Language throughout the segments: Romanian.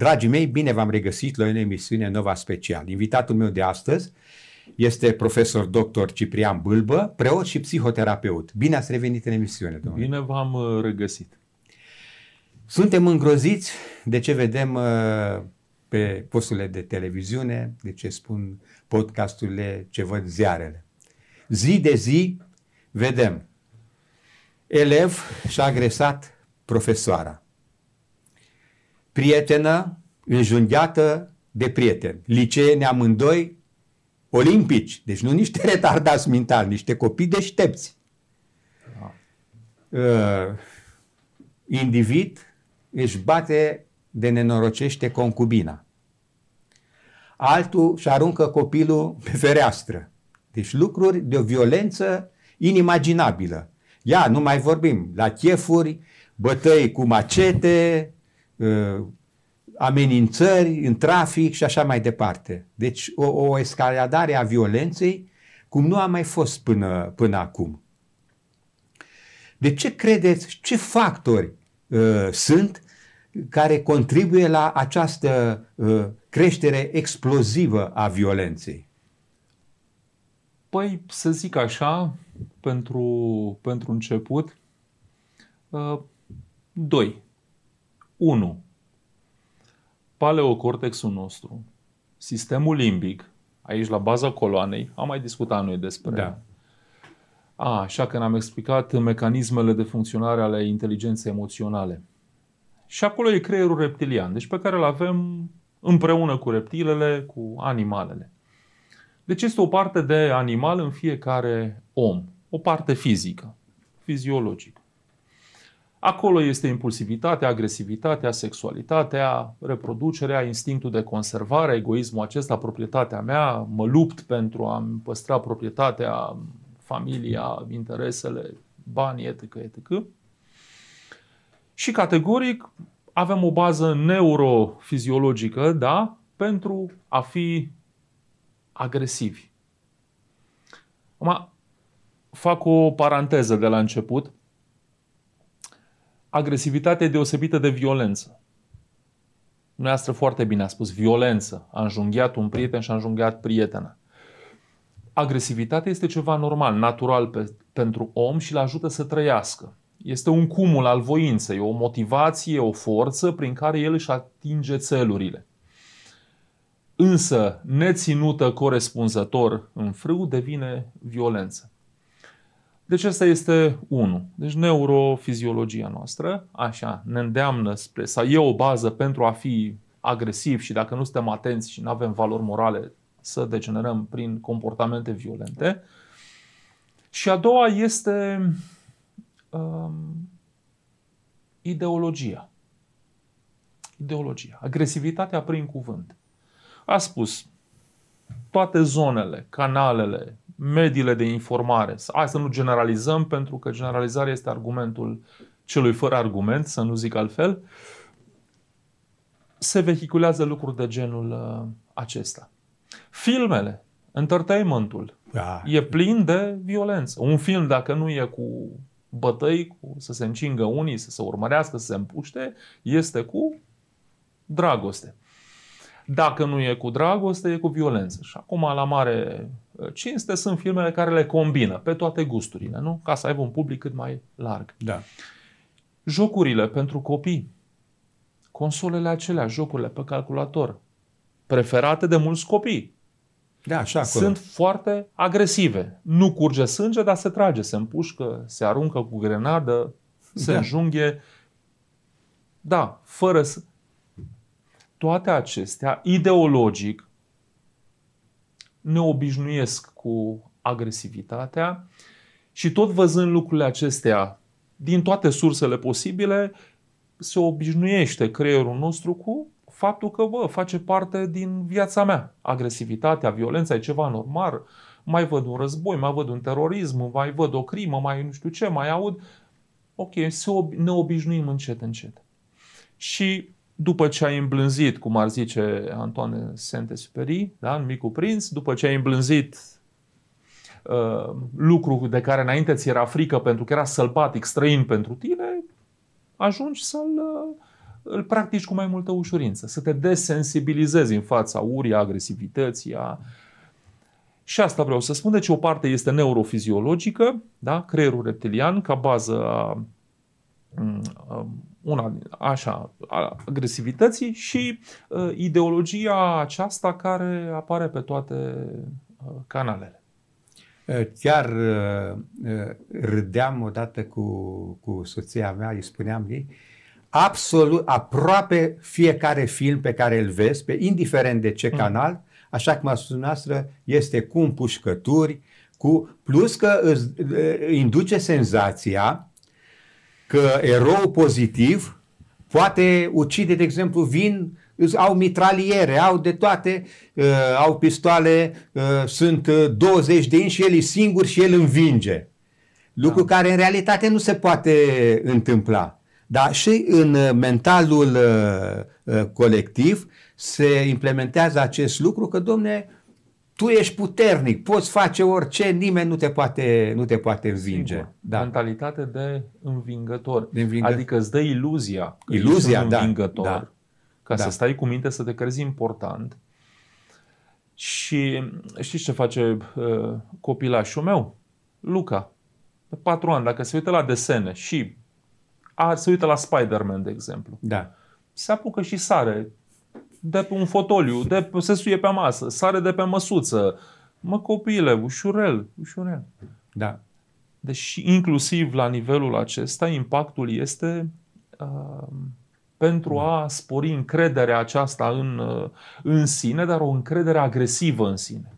Dragii mei, bine v-am regăsit la o emisiune Nova Special. Invitatul meu de astăzi este profesor dr. Ciprian Bâlbă, preot și psihoterapeut. Bine ați revenit în emisiune, domnule. Bine v-am uh, regăsit. Suntem îngroziți de ce vedem uh, pe posturile de televiziune, de ce spun podcasturile, ce văd ziarele. Zi de zi vedem. Elev și-a agresat profesoara prietenă înjunghiată de prieten. liceeni amândoi olimpici, deci nu niște retardați mental, niște copii deștepți. Da. Uh, individ își bate de nenorocește concubina. Altul și aruncă copilul pe fereastră. Deci lucruri de o violență inimaginabilă. Ia, nu mai vorbim, la chefuri, bătăi cu macete, Uh, amenințări în trafic și așa mai departe. Deci o, o escaladare a violenței cum nu a mai fost până, până acum. De ce credeți, ce factori uh, sunt care contribuie la această uh, creștere explozivă a violenței? Păi, să zic așa, pentru, pentru început, uh, doi. 1. Paleocortexul nostru, sistemul limbic, aici la baza coloanei, am mai discutat noi despre. Da. A, așa că ne-am explicat mecanismele de funcționare ale inteligenței emoționale. Și acolo e creierul reptilian, deci pe care îl avem împreună cu reptilele, cu animalele. Deci este o parte de animal în fiecare om, o parte fizică, fiziologică. Acolo este impulsivitatea, agresivitatea, sexualitatea, reproducerea, instinctul de conservare, egoismul acesta, proprietatea mea, mă lupt pentru a-mi păstra proprietatea, familia, interesele, banii, etc., etc. Și categoric avem o bază neurofiziologică, da, pentru a fi agresivi. Acum fac o paranteză de la început agresivitate deosebită de violență. Dumneavoastră foarte bine a spus violență. A înjunghiat un prieten și a înjunghiat prietena. Agresivitatea este ceva normal, natural pe, pentru om și îl ajută să trăiască. Este un cumul al voinței, o motivație, o forță prin care el își atinge țelurile. Însă, neținută corespunzător în frâu devine violență. Deci asta este unul. Deci neurofiziologia noastră, așa, ne îndeamnă spre, sau e o bază pentru a fi agresiv și dacă nu suntem atenți și nu avem valori morale, să degenerăm prin comportamente violente. Și a doua este um, ideologia. Ideologia. Agresivitatea prin cuvânt. A spus toate zonele, canalele, mediile de informare. Hai să nu generalizăm, pentru că generalizarea este argumentul celui fără argument, să nu zic altfel. Se vehiculează lucruri de genul uh, acesta. Filmele, entertainmentul, da. e plin de violență. Un film, dacă nu e cu bătăi, cu să se încingă unii, să se urmărească, să se împuște, este cu dragoste. Dacă nu e cu dragoste, e cu violență. Și acum, la mare uh, cinste, sunt filmele care le combină pe toate gusturile, nu? Ca să aibă un public cât mai larg. Da. Jocurile pentru copii, consolele acelea, jocurile pe calculator, preferate de mulți copii. Da, așa acolo. Sunt foarte agresive. Nu curge sânge, dar se trage, se împușcă, se aruncă cu grenadă, se da. înjunghe. Da, fără să toate acestea, ideologic, ne obișnuiesc cu agresivitatea și tot văzând lucrurile acestea din toate sursele posibile, se obișnuiește creierul nostru cu faptul că, bă, face parte din viața mea. Agresivitatea, violența e ceva normal. Mai văd un război, mai văd un terorism, mai văd o crimă, mai nu știu ce, mai aud. Ok, se ob- ne obișnuim încet, încet. Și după ce ai îmblânzit, cum ar zice Antoine saint da, în Micul Prinț, după ce ai îmblânzit uh, lucru de care înainte ți era frică pentru că era sălbatic, străin pentru tine, ajungi să-l uh, îl practici cu mai multă ușurință, să te desensibilizezi în fața urii, agresivității, a... Și asta vreau să spun. Deci o parte este neurofiziologică, da? creierul reptilian, ca bază a, mm, a una așa, a agresivității și uh, ideologia aceasta care apare pe toate uh, canalele. Uh, chiar uh, uh, râdeam odată cu, cu soția mea, îi spuneam ei, absolut, aproape fiecare film pe care îl vezi, pe indiferent de ce mm. canal, așa cum a spus noastră, este cu împușcături, cu, plus că îți uh, induce senzația că erou pozitiv poate ucide, de exemplu, vin au mitraliere, au de toate, uh, au pistoale, uh, sunt 20 uh, de inși, el e singur și el învinge. Lucru da. care în realitate nu se poate întâmpla. Dar și în uh, mentalul uh, uh, colectiv se implementează acest lucru că, domne, tu ești puternic, poți face orice, nimeni nu te poate, nu te poate învinge. Da. Mentalitate de învingător. De învingă... Adică îți dă iluzia că iluzia, ești un da, învingător, da, ca da. să stai cu minte, să te crezi important. Și știi ce face uh, copilașul meu? Luca, de patru ani, dacă se uită la desene și a, se uită la Spider-Man, de exemplu, da. se apucă și sare de pe un fotoliu, de pe, se suie pe masă, sare de pe măsuță. Mă, copile, ușurel, ușurel. Da. Deci, inclusiv la nivelul acesta, impactul este uh, pentru a spori încrederea aceasta în, uh, în sine, dar o încredere agresivă în sine.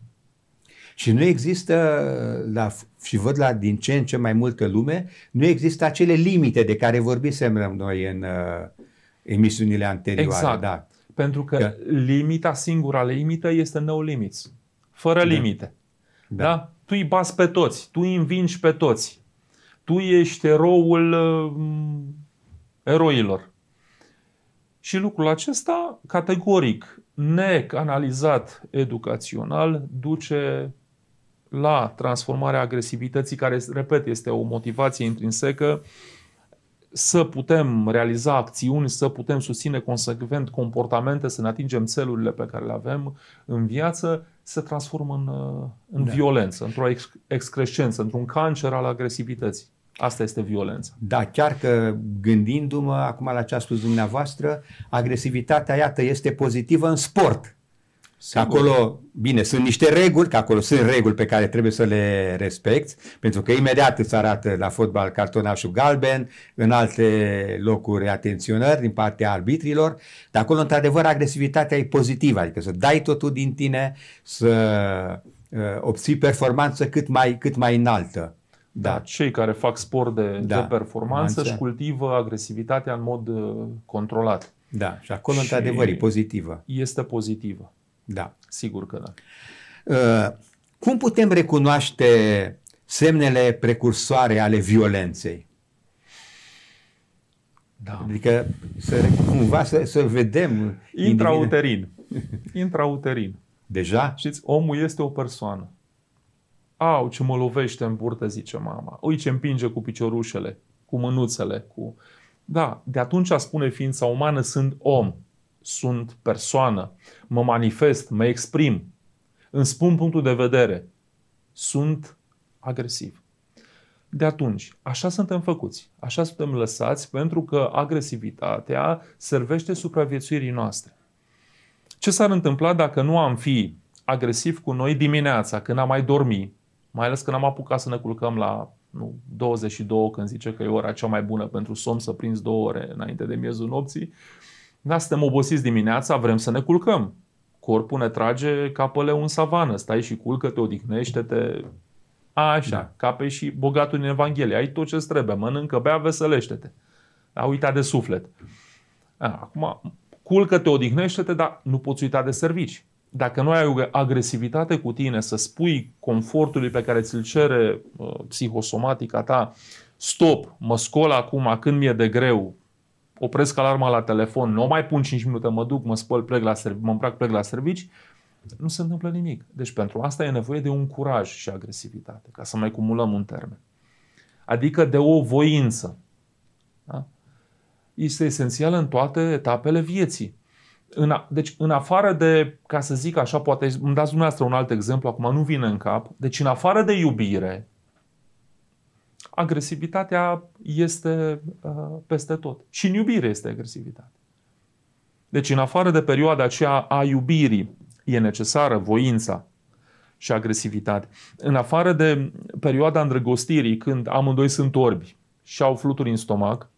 Și nu există, la, și văd la din ce în ce mai multă lume, nu există acele limite de care vorbisem noi în uh, emisiunile anterioare. Exact. Da. Pentru că yeah. Da. limita, singura limită este no limits. Fără da. limite. Da. da? Tu îi bați pe toți, tu îi învingi pe toți. Tu ești eroul uh, eroilor. Și lucrul acesta, categoric, necanalizat educațional, duce la transformarea agresivității, care, repet, este o motivație intrinsecă uh, să putem realiza acțiuni, să putem susține consecvent comportamente, să ne atingem țelurile pe care le avem în viață, se transformă în, uh, în da. violență, într-o ex- excrescență, într-un cancer al agresivității. Asta este violența. Da, chiar că gândindu-mă acum la ce a spus dumneavoastră, agresivitatea, iată, este pozitivă în sport. Că acolo, bine, sunt niște reguli, că acolo sunt reguli pe care trebuie să le respecti, pentru că imediat îți arată la fotbal cartonașul galben, în alte locuri atenționări din partea arbitrilor, dar acolo, într-adevăr, agresivitatea e pozitivă, adică să dai totul din tine, să uh, obții performanță cât mai, cât mai înaltă. Da. da. Cei care fac sport de, da. de performanță își cultivă agresivitatea în mod uh, controlat. Da, și acolo, și într-adevăr, e pozitivă. Este pozitivă. Da. Sigur că da. Uh, cum putem recunoaște semnele precursoare ale violenței? Da. Adică să, cumva să, să vedem. Intrauterin. Intrauterin. Deja? Știți, omul este o persoană. Au, ce mă lovește în burtă, zice mama. Ui, ce împinge cu piciorușele, cu mânuțele, cu... Da, de atunci spune ființa umană, sunt om sunt persoană, mă manifest, mă exprim, îmi spun punctul de vedere, sunt agresiv. De atunci, așa suntem făcuți, așa suntem lăsați pentru că agresivitatea servește supraviețuirii noastre. Ce s-ar întâmpla dacă nu am fi agresiv cu noi dimineața, când am mai dormi, mai ales când am apucat să ne culcăm la nu, 22, când zice că e ora cea mai bună pentru somn, să prinzi două ore înainte de miezul nopții, uh, da, suntem obosiți dimineața, vrem să ne culcăm. Corpul ne trage capele un savană. Stai și culcă, te odihnește, te... Așa, da. ca pe și bogatul în Evanghelie. Ai tot ce trebuie, mănâncă, bea, veselește-te. A uita de suflet. A, acum, culcă-te, odihnește-te, dar nu poți uita de servici. Dacă nu ai agresivitate cu tine să spui confortului pe care ți-l cere uh, psihosomatica ta, stop, mă scol acum când mi-e de greu, opresc alarma la telefon, nu mai pun 5 minute, mă duc, mă spăl, plec la servici, mă îmbrac, plec la servici, nu se întâmplă nimic. Deci pentru asta e nevoie de un curaj și agresivitate, ca să mai cumulăm un termen. Adică de o voință. Da? Este esențială în toate etapele vieții. În a, deci în afară de, ca să zic așa, poate îmi dați dumneavoastră un alt exemplu, acum nu vine în cap, deci în afară de iubire, agresivitatea este uh, peste tot. Și în iubire este agresivitate. Deci, în afară de perioada aceea a iubirii, e necesară voința și agresivitate. În afară de perioada îndrăgostirii, când amândoi sunt orbi și au fluturi în stomac,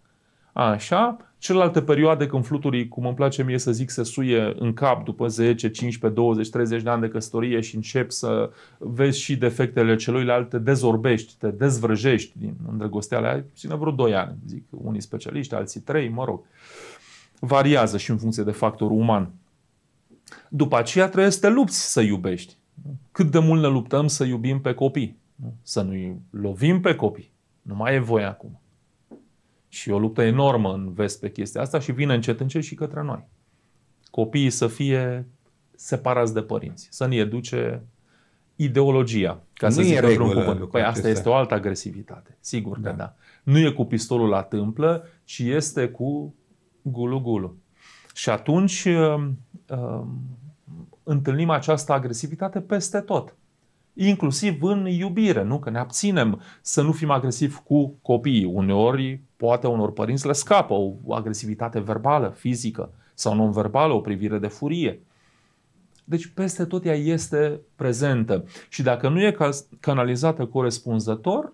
așa, Celelalte perioade când fluturii, cum îmi place mie să zic, se suie în cap după 10, 15, 20, 30 de ani de căsătorie și încep să vezi și defectele celuilalte, te dezorbești, te dezvrăjești din îndrăgosteala aia, ține vreo 2 ani, zic unii specialiști, alții 3, mă rog. Variază și în funcție de factorul uman. După aceea trebuie să te lupți să iubești. Cât de mult ne luptăm să iubim pe copii, să nu-i lovim pe copii. Nu mai e voie acum și o luptă enormă în vest pe chestia asta și vine încet încet și către noi. Copiii să fie separați de părinți, să ne educe ideologia, ca nu să zic într cuvânt. Păi asta este o altă agresivitate, sigur da. că da. Nu e cu pistolul la tâmplă, ci este cu gulu-gulu. Și atunci uh, întâlnim această agresivitate peste tot. Inclusiv în iubire, nu? Că ne abținem să nu fim agresivi cu copiii. Uneori Poate unor părinți le scapă o agresivitate verbală, fizică sau non-verbală, o privire de furie. Deci peste tot ea este prezentă și dacă nu e canalizată corespunzător,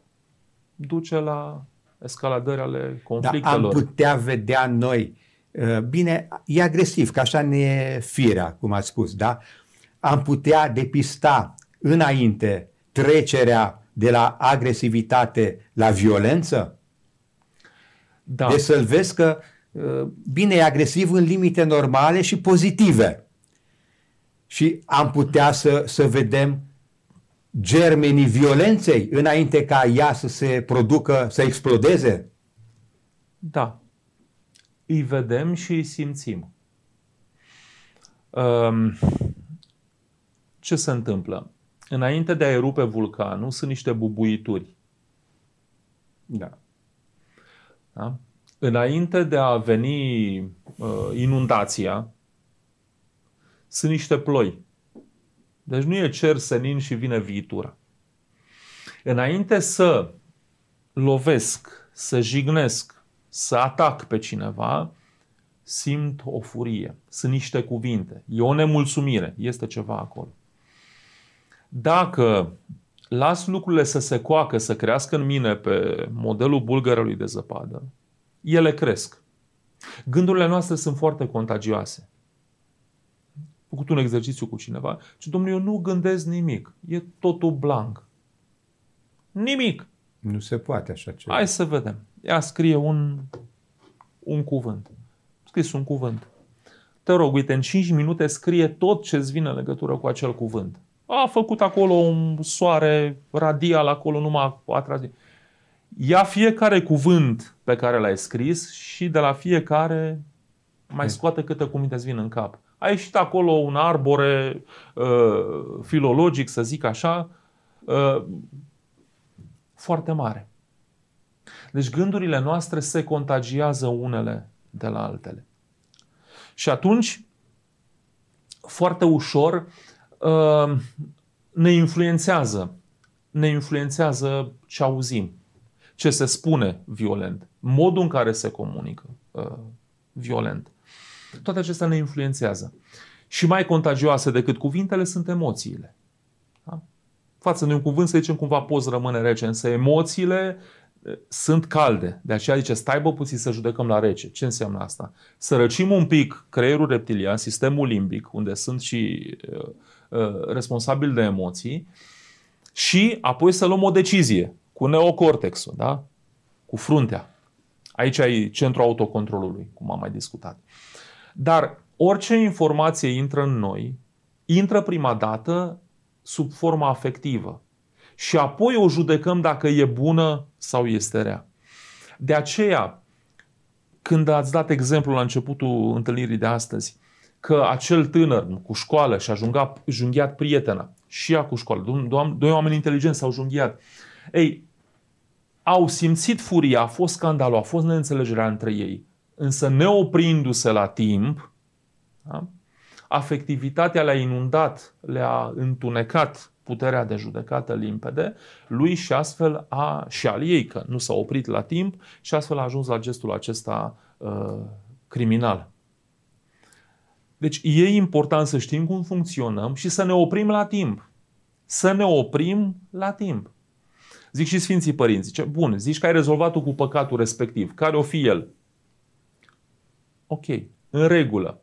duce la escaladări ale conflictelor. Da, am putea vedea noi. Uh, bine, e agresiv, că așa ne e firea, cum ați spus, da? Am putea depista înainte trecerea de la agresivitate la violență? Da. Deci să-l vezi că uh, bine e agresiv în limite normale și pozitive. Și am putea să, să vedem germenii violenței înainte ca ea să se producă, să explodeze? Da. Îi vedem și îi simțim. Um, ce se întâmplă? Înainte de a erupe vulcanul, sunt niște bubuituri. Da. Da? Înainte de a veni uh, inundația, sunt niște ploi. Deci nu e cer senin și vine viitura. Înainte să lovesc, să jignesc, să atac pe cineva, simt o furie, sunt niște cuvinte, e o nemulțumire, este ceva acolo. Dacă las lucrurile să se coacă, să crească în mine pe modelul bulgărului de zăpadă, ele cresc. Gândurile noastre sunt foarte contagioase. Am făcut un exercițiu cu cineva și, domnule, eu nu gândesc nimic. E totul blank. Nimic. Nu se poate așa ceva. Hai să vedem. Ea scrie un, un cuvânt. Scris un cuvânt. Te rog, uite, în 5 minute scrie tot ce-ți vine în legătură cu acel cuvânt a făcut acolo un soare radial, acolo numai atras. Ia fiecare cuvânt pe care l-ai scris și de la fiecare mai scoate câte cuvinte îți vin în cap. A ieșit acolo un arbore uh, filologic, să zic așa, uh, foarte mare. Deci gândurile noastre se contagiază unele de la altele. Și atunci, foarte ușor, uh, Ehm, ne influențează. Ne influențează ce auzim, ce se spune violent, modul în care se comunică uh, violent. Toate acestea ne influențează. Și mai contagioase decât cuvintele sunt emoțiile. Da? Față de un cuvânt, să zicem, cumva poți rămâne rece, însă emoțiile uh, sunt calde. De aceea zice, stai bă puțin să judecăm la rece. Ce înseamnă asta? Să răcim un pic creierul reptilian, sistemul limbic, unde sunt și uh, Uh, responsabil de emoții și apoi să luăm o decizie cu neocortexul, da? cu fruntea. Aici e centrul autocontrolului, cum am mai discutat. Dar orice informație intră în noi, intră prima dată sub forma afectivă și apoi o judecăm dacă e bună sau este rea. De aceea, când ați dat exemplul la începutul întâlnirii de astăzi, că acel tânăr cu școală și-a junghat, junghiat prietena și ea cu școală, doi oameni inteligenți s-au junghiat. Ei, au simțit furia, a fost scandalul, a fost neînțelegerea între ei. Însă neoprindu-se la timp, da? afectivitatea le-a inundat, le-a întunecat puterea de judecată limpede, lui și astfel a, și al ei, că nu s-a oprit la timp, și astfel a ajuns la gestul acesta uh, criminal. Deci e important să știm cum funcționăm și să ne oprim la timp. Să ne oprim la timp. Zic și Sfinții Părinți. Zice, bun, zici că ai rezolvat-o cu păcatul respectiv. Care o fi el? Ok, în regulă.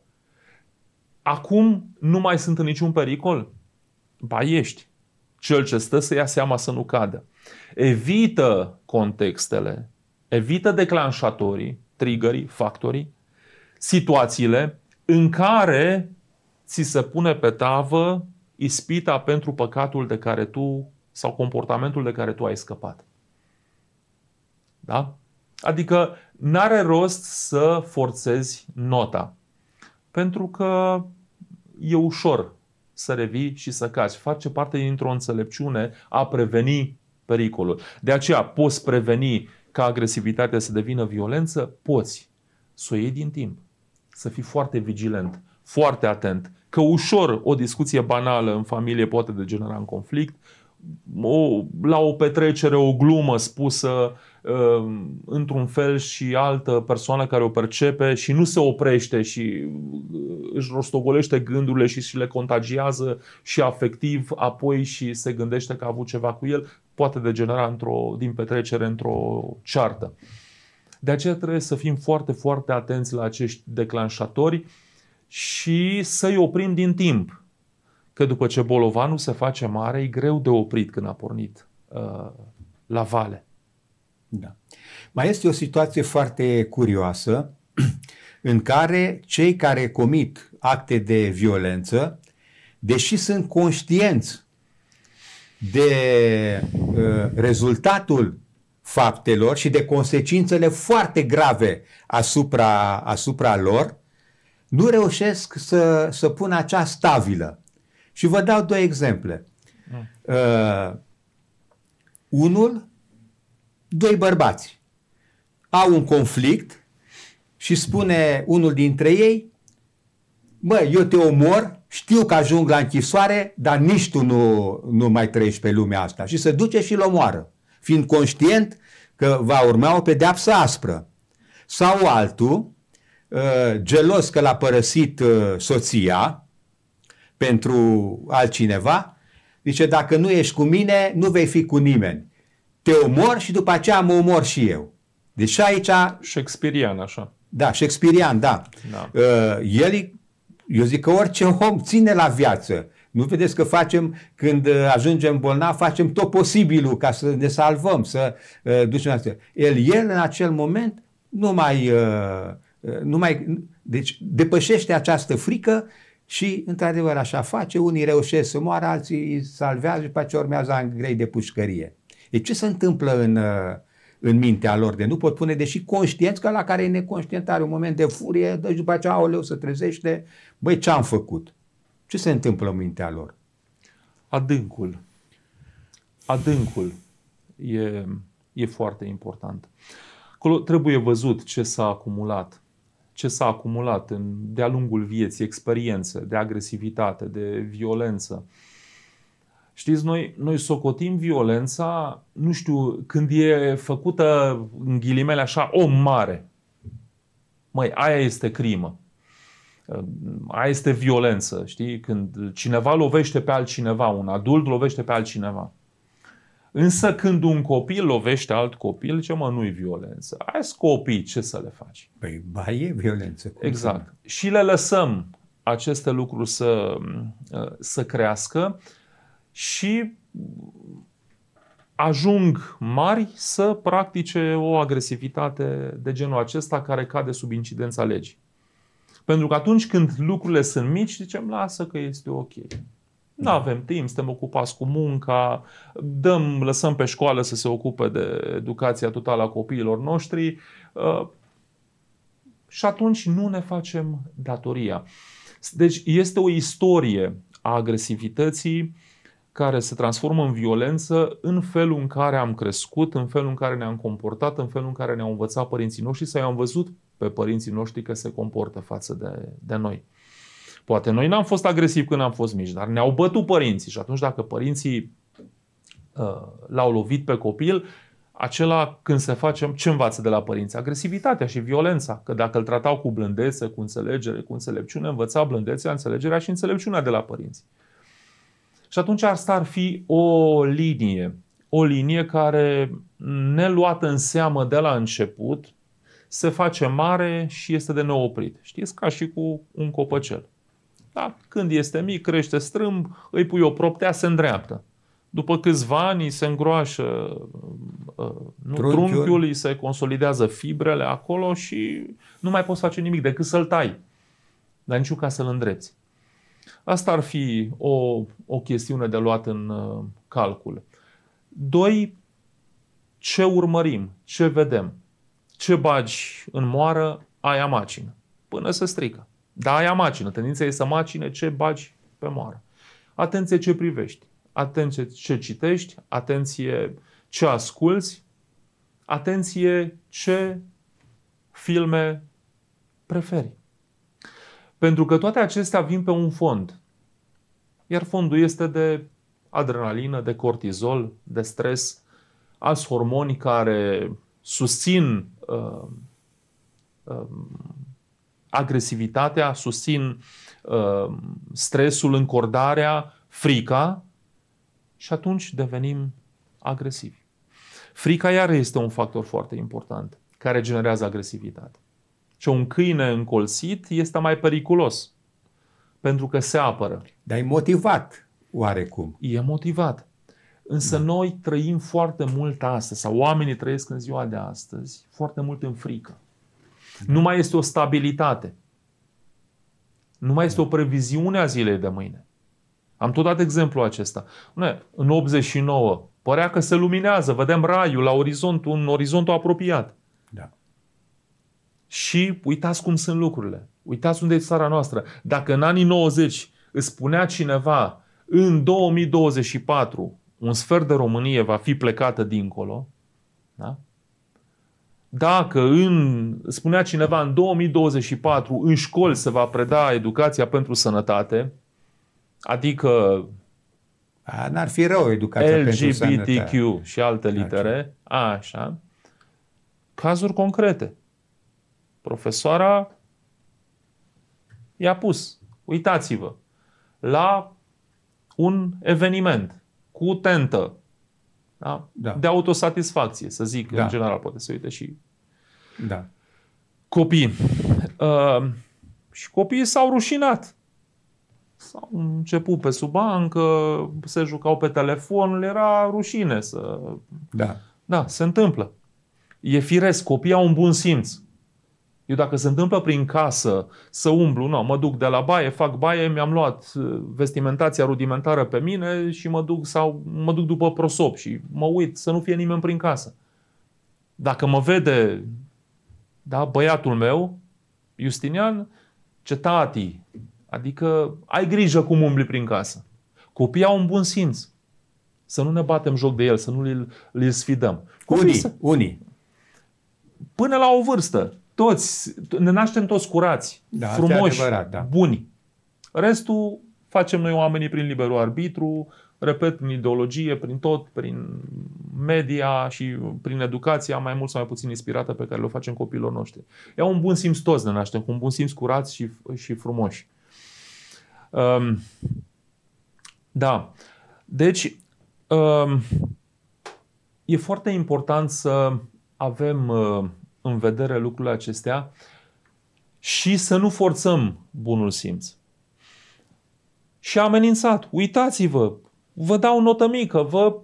Acum nu mai sunt în niciun pericol? Ba ești. Cel ce stă să ia seama să nu cadă. Evită contextele, evită declanșatorii, triggerii, factorii, situațiile în care ți se pune pe tavă ispita pentru păcatul de care tu sau comportamentul de care tu ai scăpat. Da? Adică n-are rost să forțezi nota. Pentru că e ușor să revii și să cazi. Face parte dintr-o înțelepciune a preveni pericolul. De aceea poți preveni ca agresivitatea să devină violență? Poți. Să o iei din timp să fii foarte vigilent, foarte atent, că ușor o discuție banală în familie poate degenera în conflict, o, la o petrecere, o glumă spusă uh, într-un fel și altă persoană care o percepe și nu se oprește și uh, își rostogolește gândurile și, și le contagiază și afectiv, apoi și se gândește că a avut ceva cu el, poate degenera într-o, din petrecere într-o ceartă. De aceea trebuie să fim foarte, foarte atenți la acești declanșatori și să-i oprim din timp. Că după ce bolovanul se face mare, e greu de oprit când a pornit uh, la vale. Da. Mai este o situație foarte curioasă în care cei care comit acte de violență, deși sunt conștienți de uh, rezultatul faptelor și de consecințele foarte grave asupra, asupra lor, nu reușesc să, să pună acea stabilă. Și vă dau două exemple. Mm. Uh, unul, doi bărbați au un conflict și spune unul dintre ei, bă, eu te omor, știu că ajung la închisoare, dar nici tu nu, nu mai trăiești pe lumea asta. Și se duce și îl omoară fiind conștient că va urma o pedeapsă aspră. Sau altul, ă, gelos că l-a părăsit ă, soția pentru altcineva, zice, dacă nu ești cu mine, nu vei fi cu nimeni. Te omor și după aceea mă omor și eu. Deci aici... Shakespearean, așa. Da, Shakespearean, da. da. Ă, el, eu zic că orice om ține la viață nu vedeți că facem, când uh, ajungem bolnavi, facem tot posibilul ca să ne salvăm, să uh, ducem asta. El, el în acel moment nu mai, uh, uh, nu mai, deci depășește această frică și, într-adevăr, așa face. Unii reușesc să moară, alții îi salvează și pe aceea urmează grei de pușcărie. Deci ce se întâmplă în, uh, în mintea lor de nu pot pune, deși conștienți că la care e neconștient are un moment de furie, deci după aceea, aoleu, se trezește, băi, ce-am făcut? Ce se întâmplă în mintea lor? Adâncul. Adâncul e, e foarte important. Acolo trebuie văzut ce s-a acumulat. Ce s-a acumulat în, de-a lungul vieții, experiențe, de agresivitate, de violență. Știți, noi, noi socotim violența, nu știu, când e făcută în ghilimele așa, om mare. Măi, aia este crimă aia este violență, știi? Când cineva lovește pe altcineva, un adult lovește pe altcineva. Însă când un copil lovește alt copil, ce mă, nu-i violență. Ai copii, ce să le faci? Păi, ba, e violență. Exact. Să... Și le lăsăm aceste lucruri să, să crească și ajung mari să practice o agresivitate de genul acesta care cade sub incidența legii. Pentru că atunci când lucrurile sunt mici, zicem, lasă că este ok. Nu da. avem timp, suntem ocupați cu munca, dăm, lăsăm pe școală să se ocupe de educația totală a copiilor noștri uh, și atunci nu ne facem datoria. Deci este o istorie a agresivității care se transformă în violență în felul în care am crescut, în felul în care ne-am comportat, în felul în care ne-au învățat părinții noștri sau i-am văzut pe părinții noștri că se comportă față de, de noi. Poate noi n-am fost agresivi când am fost mici, dar ne-au bătut părinții și atunci dacă părinții uh, l-au lovit pe copil, acela când se face, ce învață de la părinți? Agresivitatea și violența. Că dacă îl tratau cu blândețe, cu înțelegere, cu înțelepciune, învăța blândețea, înțelegerea și înțelepciunea de la părinți. Și atunci asta ar fi o linie. O linie care, neluată în seamă de la început, se face mare și este de neoprit. Știți, ca și cu un copăcel. Da? Când este mic, crește strâmb, îi pui o proptea, se îndreaptă. După câțiva ani se îngroașă uh, uh, nu, trunchiul. trunchiul, îi se consolidează fibrele acolo și nu mai poți face nimic decât să-l tai. Dar nici ca să-l îndreți. Asta ar fi o, o chestiune de luat în uh, calcul. Doi, ce urmărim, ce vedem ce bagi în moară, aia macină. Până se strică. Dar aia macină. Tendința e să macine ce bagi pe moară. Atenție ce privești. Atenție ce citești. Atenție ce asculți. Atenție ce filme preferi. Pentru că toate acestea vin pe un fond. Iar fondul este de adrenalină, de cortizol, de stres, alți hormoni care susțin Um, um, agresivitatea, susțin um, stresul, încordarea, frica și atunci devenim agresivi. Frica iar este un factor foarte important care generează agresivitate. Și un câine încolsit este mai periculos pentru că se apără. Dar e motivat oarecum. E motivat. Însă da. noi trăim foarte mult astăzi, sau oamenii trăiesc în ziua de astăzi, foarte mult în frică. Da. Nu mai este o stabilitate. Nu mai este o previziune a zilei de mâine. Am tot dat exemplu acesta. În 89 părea că se luminează, vedem raiul la orizont, un orizont apropiat. Da. Și uitați cum sunt lucrurile. Uitați unde e țara noastră. Dacă în anii 90 îți spunea cineva în 2024 un sfert de Românie va fi plecată dincolo, da? dacă în, spunea cineva, în 2024 în școli se va preda educația pentru sănătate, adică a, n-ar fi rău educația LGBTQ pentru sănătate. și alte litere, a, așa, cazuri concrete. Profesoara i-a pus, uitați-vă, la un eveniment cu tentă da? Da. de autosatisfacție, să zic, da. în general, poate să uite și da. copii. Uh, ehm, și copiii s-au rușinat. S-au început pe sub bancă, se jucau pe telefon, le era rușine să... Da. Da, se întâmplă. E firesc, copiii au un bun simț. Eu dacă se întâmplă prin casă să umblu, nu, mă duc de la baie, fac baie, mi-am luat uh, vestimentația rudimentară pe mine și mă duc sau mă duc după prosop și mă uit să nu fie nimeni prin casă. Dacă mă vede da, băiatul meu, Justinian, ce tati, adică ai grijă cum umbli prin casă. Copiii au un bun simț. Să nu ne batem joc de el, să nu l sfidăm. Unii, unii. Până la o vârstă toți, ne naștem toți curați, da, frumoși, adevărat, da. buni. Restul facem noi oamenii prin liberul arbitru, repet, prin ideologie, prin tot, prin media și prin educația mai mult sau mai puțin inspirată pe care le facem copiilor noștri. E un bun simț toți ne naștem, cu un bun simț curați și, și frumoși. Um, da. Deci, um, e foarte important să avem uh, în vedere lucrurile acestea și să nu forțăm bunul simț. Și a amenințat. Uitați-vă, vă dau notă mică, vă...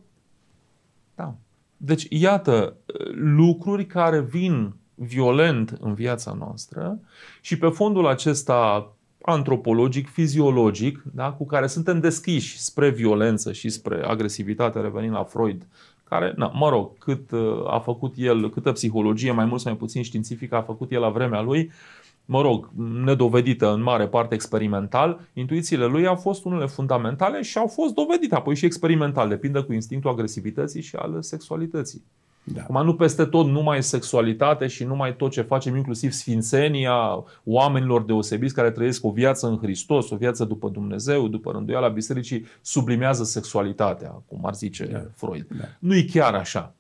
Da. Deci, iată, lucruri care vin violent în viața noastră și pe fondul acesta antropologic, fiziologic, da, cu care suntem deschiși spre violență și spre agresivitate, revenind la Freud care, na, mă rog, cât uh, a făcut el, câtă psihologie, mai mult sau mai puțin științifică, a făcut el la vremea lui, mă rog, nedovedită în mare parte experimental, intuițiile lui au fost unele fundamentale și au fost dovedite apoi și experimental, depinde cu instinctul agresivității și al sexualității. Da. Acum nu peste tot numai sexualitate și numai tot ce facem, inclusiv sfințenia oamenilor deosebiți care trăiesc o viață în Hristos, o viață după Dumnezeu, după rânduiala bisericii, sublimează sexualitatea, cum ar zice da. Freud. Da. Nu e chiar așa.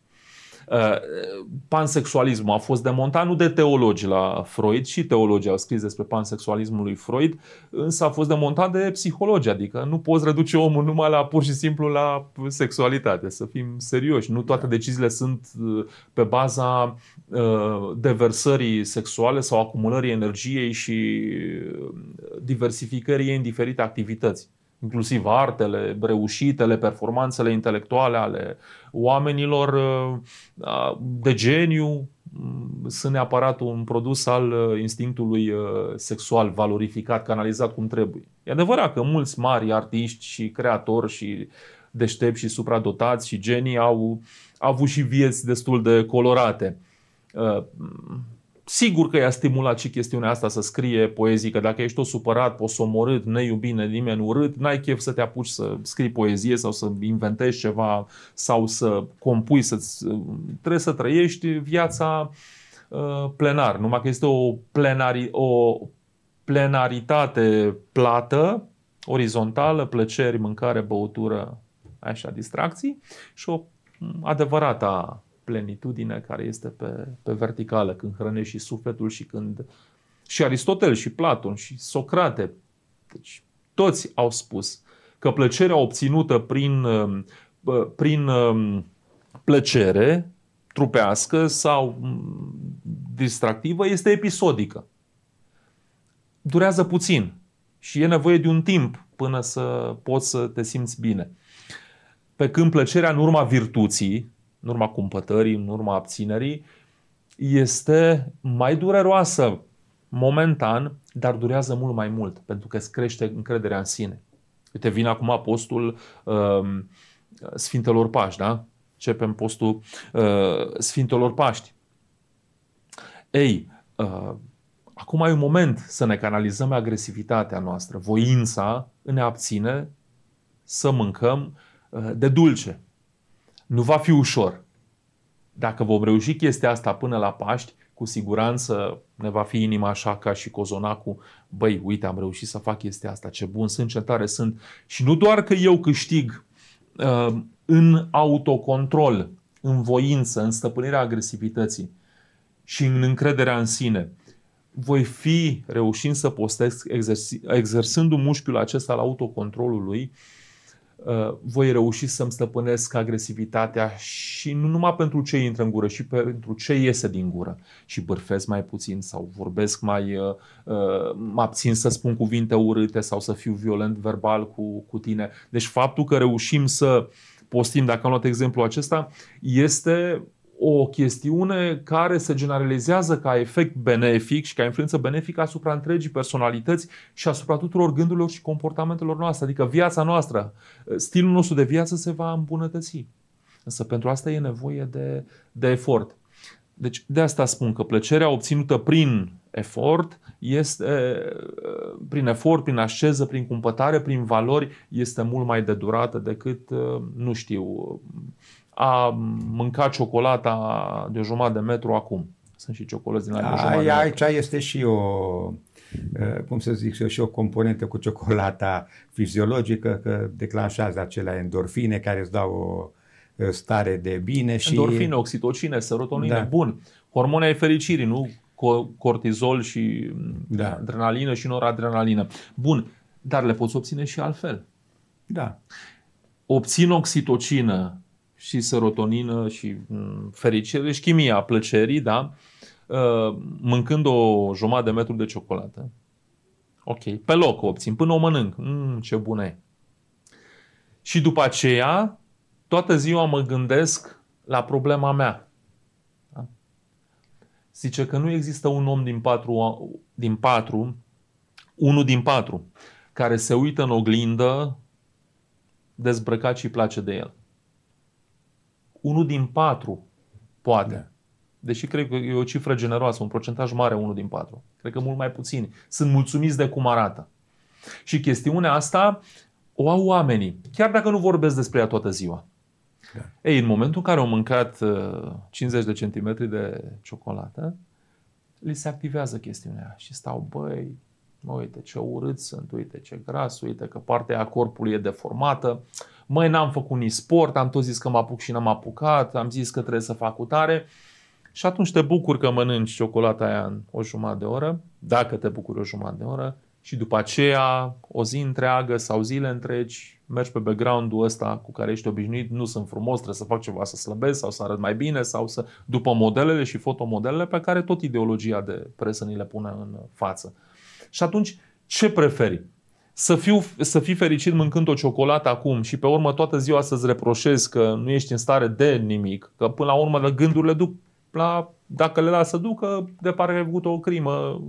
Uh, pansexualismul a fost demontat nu de teologi la Freud, și teologii au scris despre pansexualismul lui Freud, însă a fost demontat de psihologi, adică nu poți reduce omul numai la pur și simplu la sexualitate, să fim serioși. Nu toate da. deciziile sunt uh, pe baza uh, deversării sexuale sau acumulării energiei și diversificării în diferite activități inclusiv artele, reușitele, performanțele intelectuale ale oamenilor uh, uh, de geniu mm, sunt neapărat un produs al uh, instinctului sexual valorificat, canalizat cum trebuie. E adevărat că mulți mari artiști și creatori și deștepți și supradotați și genii au, au avut și vieți destul de colorate sigur că i-a stimulat și chestiunea asta să scrie poezii, că dacă ești tot supărat, posomorât, neiubit, nimeni urât, n-ai chef să te apuci să scrii poezie sau să inventezi ceva sau să compui, să trebuie să trăiești viața uh, plenar, numai că este o, plenari, o plenaritate plată, orizontală, plăceri, mâncare, băutură, așa, distracții și o adevărata plenitudine care este pe, pe verticală, când hrănești și sufletul și când... Și Aristotel, și Platon, și Socrate, deci toți au spus că plăcerea obținută prin, prin um, plăcere trupească sau distractivă este episodică. Durează puțin și e nevoie de un timp până să poți să te simți bine. Pe când plăcerea în urma virtuții, în urma cumpătării, în urma abținerii, este mai dureroasă momentan, dar durează mult mai mult, pentru că îți crește încrederea în sine. Uite, vine acum postul uh, Sfintelor Paști, da? Începem postul uh, Sfintelor Paști. Ei, uh, acum e un moment să ne canalizăm agresivitatea noastră, voința în a abține să mâncăm uh, de dulce, nu va fi ușor. Dacă vom reuși chestia asta până la Paști, cu siguranță ne va fi inima așa ca și cozonacul, băi, uite, am reușit să fac chestia asta, ce bun sunt, ce tare sunt. Și nu doar că eu câștig uh, în autocontrol, în voință, în stăpânirea agresivității și în încrederea în sine, voi fi reușind să postez exersi- exersându mușchiul acesta al autocontrolului, uh, Uh, voi reuși să-mi stăpânesc agresivitatea și nu numai pentru ce intră în gură, și pentru ce iese din gură. Și bârfez mai puțin sau vorbesc mai, mă uh, uh, abțin să spun cuvinte urâte sau să fiu violent verbal cu, cu tine. Deci faptul că reușim să postim, dacă am luat exemplul acesta, este o chestiune care se generalizează ca efect benefic și ca influență benefică asupra întregii personalități și asupra tuturor gândurilor și comportamentelor noastre. Adică viața noastră, stilul nostru de viață se va îmbunătăți. Însă pentru asta e nevoie de, de efort. Deci de asta spun că plăcerea obținută prin efort este prin efort, prin asceză, prin cumpătare, prin valori este mult mai de durată decât nu știu a mânca ciocolata de jumătate de metru acum. Sunt și ciocolăți din la a, jumătate Aici de metru. este și o, eh, cum să zic și o componentă cu ciocolata fiziologică, că declanșează acelea endorfine care îți dau o eh, stare de bine și... Endorfine, oxitocine, serotonine, da. bun. Hormonii ai fericirii, nu? Cortizol și mm, da. adrenalină și noradrenalină. Bun, dar le poți obține și altfel. Da. Obțin oxitocină, și serotonină și mm, fericire și deci chimia plăcerii, da? Uh, mâncând o jumătate de metru de ciocolată. Ok, pe loc o obțin, până o mănânc. Mm, ce bună e. Și după aceea, toată ziua mă gândesc la problema mea. Da? Zice că nu există un om din patru, din patru, unul din patru, care se uită în oglindă dezbrăcat și place de el unul din patru, poate. Deși cred că e o cifră generoasă, un procentaj mare, unul din patru. Cred că mult mai puțin. sunt mulțumiți de cum arată. Și chestiunea asta o au oamenii, chiar dacă nu vorbesc despre ea toată ziua. Da. Ei, în momentul în care au mâncat 50 uh, de centimetri de ciocolată, li se activează chestiunea și stau, băi, uite ce urât sunt, uite ce gras, uite că partea corpului e deformată, măi, n-am făcut nici sport, am tot zis că mă apuc și n-am apucat, am zis că trebuie să fac utare. Și atunci te bucur că mănânci ciocolata aia în o jumătate de oră, dacă te bucuri o jumătate de oră, și după aceea, o zi întreagă sau zile întregi, mergi pe background-ul ăsta cu care ești obișnuit, nu sunt frumos, trebuie să fac ceva să slăbesc sau să arăt mai bine sau să... după modelele și fotomodelele pe care tot ideologia de presă ni le pune în față. Și atunci, ce preferi? Să, fiu, să fii fericit mâncând o ciocolată acum și pe urmă toată ziua să-ți reproșezi că nu ești în stare de nimic, că până la urmă gândurile duc la, dacă le lasă ducă, de pare că ai făcut o crimă.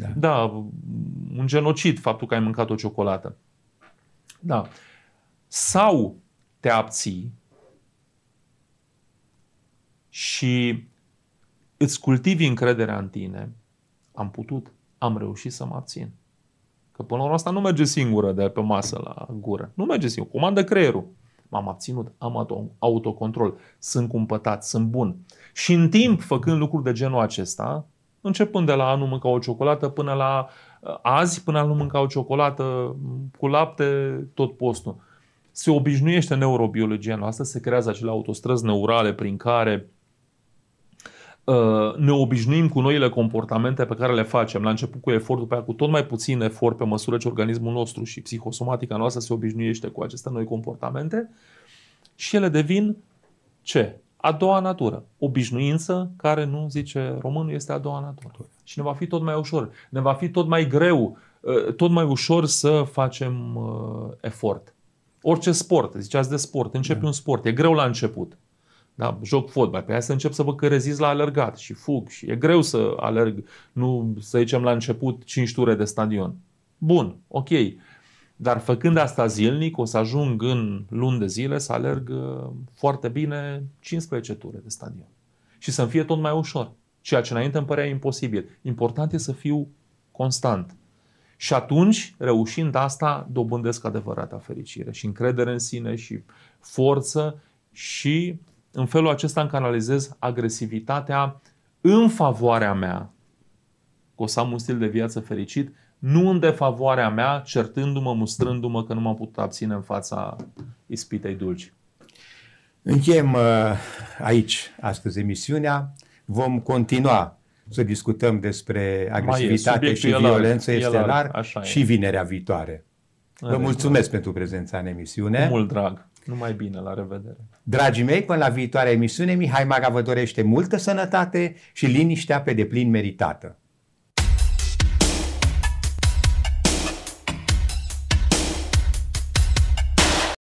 Da. da, un genocid faptul că ai mâncat o ciocolată. Da. Sau te abții și îți cultivi încrederea în tine. Am putut am reușit să mă abțin. Că până la urmă asta nu merge singură de pe masă la gură. Nu merge singură. Comandă creierul. M-am abținut, am autocontrol, sunt cumpătat, sunt bun. Și în timp, făcând lucruri de genul acesta, începând de la a nu mânca o ciocolată până la ă, azi, până la nu mânca o ciocolată mm, cu lapte, tot postul. Se obișnuiește neurobiologia noastră, se creează acele autostrăzi neurale prin care Uh, ne obișnuim cu noile comportamente pe care le facem, la început cu efortul, pe aia cu tot mai puțin efort pe măsură ce organismul nostru și psihosomatica noastră se obișnuiește cu aceste noi comportamente și ele devin ce? A doua natură. Obișnuință care nu zice românul este a doua natură. Și ne va fi tot mai ușor, ne va fi tot mai greu, uh, tot mai ușor să facem uh, efort. Orice sport, ziceați de sport, începi da. un sport, e greu la început da? Joc fotbal, pe păi aia să încep să vă cărăziți la alergat și fug și e greu să alerg, nu să zicem la început 5 ture de stadion. Bun, ok. Dar făcând asta zilnic, o să ajung în luni de zile să alerg uh, foarte bine 15 ture de stadion. Și să-mi fie tot mai ușor. Ceea ce înainte îmi părea imposibil. Important e să fiu constant. Și atunci, reușind asta, dobândesc adevărata fericire și încredere în sine și forță și în felul acesta îmi canalizez agresivitatea în favoarea mea, că o să am un stil de viață fericit, nu în defavoarea mea, certându-mă, mustrându-mă că nu m-am putut abține în fața ispitei dulci. Încheiem uh, aici astăzi emisiunea. Vom continua să discutăm despre agresivitate e, și violență, estelar și vinerea viitoare. Vă mulțumesc pentru prezența în emisiune. Cu mult drag. Numai bine, la revedere. Dragii mei, până la viitoarea emisiune, Mihai Maga vă dorește multă sănătate și liniștea pe deplin meritată.